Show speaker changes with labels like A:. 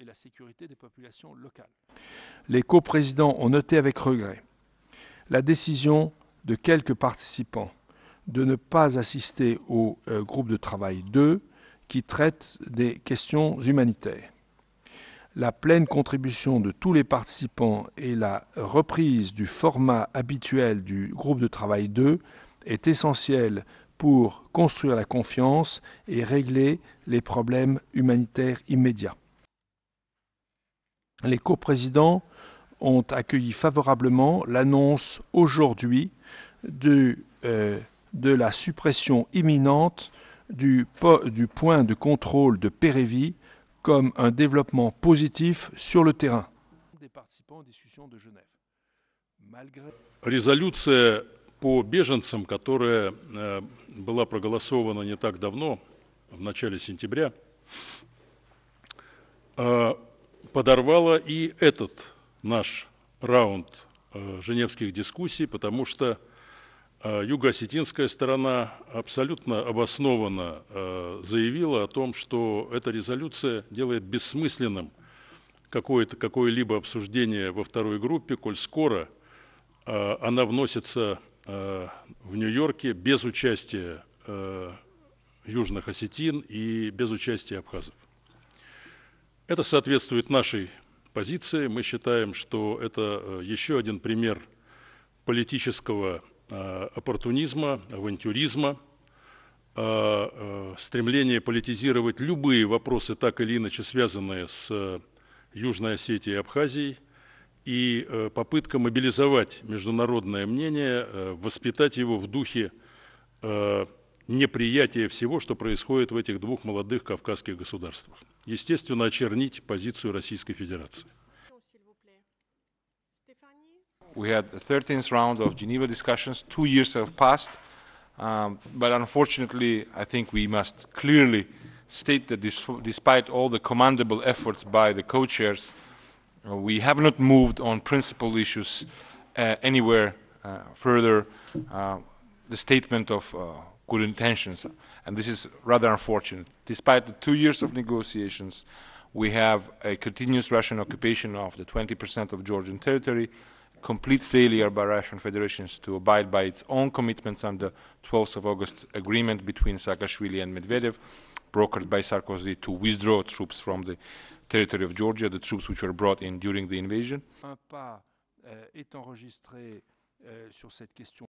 A: et la sécurité des populations locales. Les coprésidents ont noté avec regret la décision de quelques participants de ne pas assister au euh, groupe de travail 2 qui traite des questions humanitaires. La pleine contribution de tous les participants et la reprise du format habituel du groupe de travail 2 est essentielle pour construire la confiance et régler les problèmes humanitaires immédiats. Les coprésidents ont accueilli favorablement l'annonce aujourd'hui de, euh, la suppression imminente du, point de contrôle de Pérévi comme un développement positif sur le terrain.
B: подорвало и этот наш раунд э, женевских дискуссий, потому что э, юго-осетинская сторона абсолютно обоснованно э, заявила о том, что эта резолюция делает бессмысленным какое то какое либо обсуждение во второй группе, коль скоро э, она вносится в Нью-Йорке без участия южных осетин и без участия абхазов. Это соответствует нашей позиции. Мы считаем, что это э, еще один пример политического э, оппортунизма, авантюризма, э, стремление политизировать любые вопросы, так или иначе связанные с Южной Осетией и Абхазией, и попытка мобилизовать международное мнение, воспитать его в духе неприятие всего, что происходит в этих двух молодых кавказских государствах. Естественно, очернить позицию Российской Федерации. We had the 13th round of Geneva
C: discussions. Two years have passed, um, but unfortunately, I think we must clearly state that this, despite all the commendable efforts by the co-chairs, uh, we have not moved on principal issues uh, anywhere uh, further. Uh, the statement of uh, good intentions. And this is rather unfortunate. Despite the two years of negotiations, we have a continuous Russian occupation of the 20% of Georgian territory, complete failure by Russian federations to abide by its own commitments under 12th of August agreement between Saakashvili and Medvedev, brokered by Sarkozy to withdraw troops from the territory of Georgia, the troops which were brought in during the invasion.
A: Euh,